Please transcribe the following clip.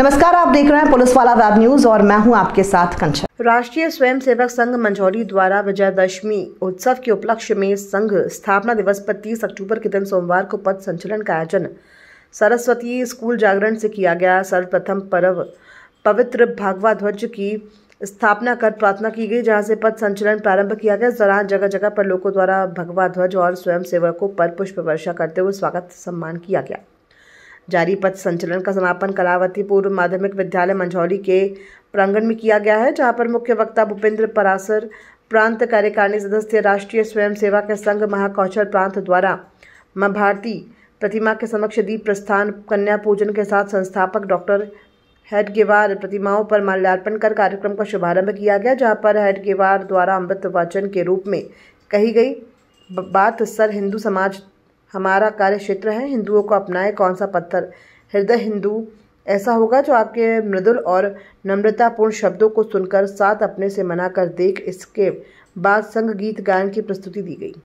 नमस्कार आप देख रहे हैं पुलिस वाला वेब न्यूज और मैं हूं आपके साथ कंचन राष्ट्रीय स्वयंसेवक संघ मंझौली द्वारा विजयदशमी उत्सव के उपलक्ष्य में संघ स्थापना दिवस पर तीस अक्टूबर के दिन सोमवार को पद संचलन का आयोजन सरस्वती स्कूल जागरण से किया गया सर्वप्रथम पर्व पवित्र भागवा ध्वज की स्थापना कर प्रार्थना की गई जहां से पद संचलन प्रारंभ किया गया इस दौरान जगह जगह पर लोगों द्वारा भगवा ध्वज और स्वयंसेवकों पर पुष्प वर्षा करते हुए स्वागत सम्मान किया गया जारी पथ संचलन का समापन कलावती पूर्व माध्यमिक विद्यालय मंझौली के प्रांगण में किया गया है जहां पर मुख्य वक्ता भूपेंद्र परासर प्रांत कार्यकारिणी सदस्य राष्ट्रीय स्वयं सेवा के संघ महाकौशल प्रांत द्वारा माँ भारती प्रतिमा के समक्ष दीप प्रस्थान कन्या पूजन के साथ संस्थापक डॉक्टर हेडगेवार प्रतिमाओं पर माल्यार्पण कर कार्यक्रम का शुभारंभ किया गया जहां पर हेडगेवार द्वारा अमृत वाचन के रूप में कही गई बात सर हिंदू समाज हमारा कार्य क्षेत्र है हिंदुओं को अपनाए कौन सा पत्थर हृदय हिंदू ऐसा होगा जो आपके मृदुल और नम्रतापूर्ण शब्दों को सुनकर साथ अपने से मना कर देख इसके बाद संघ गीत गायन की प्रस्तुति दी गई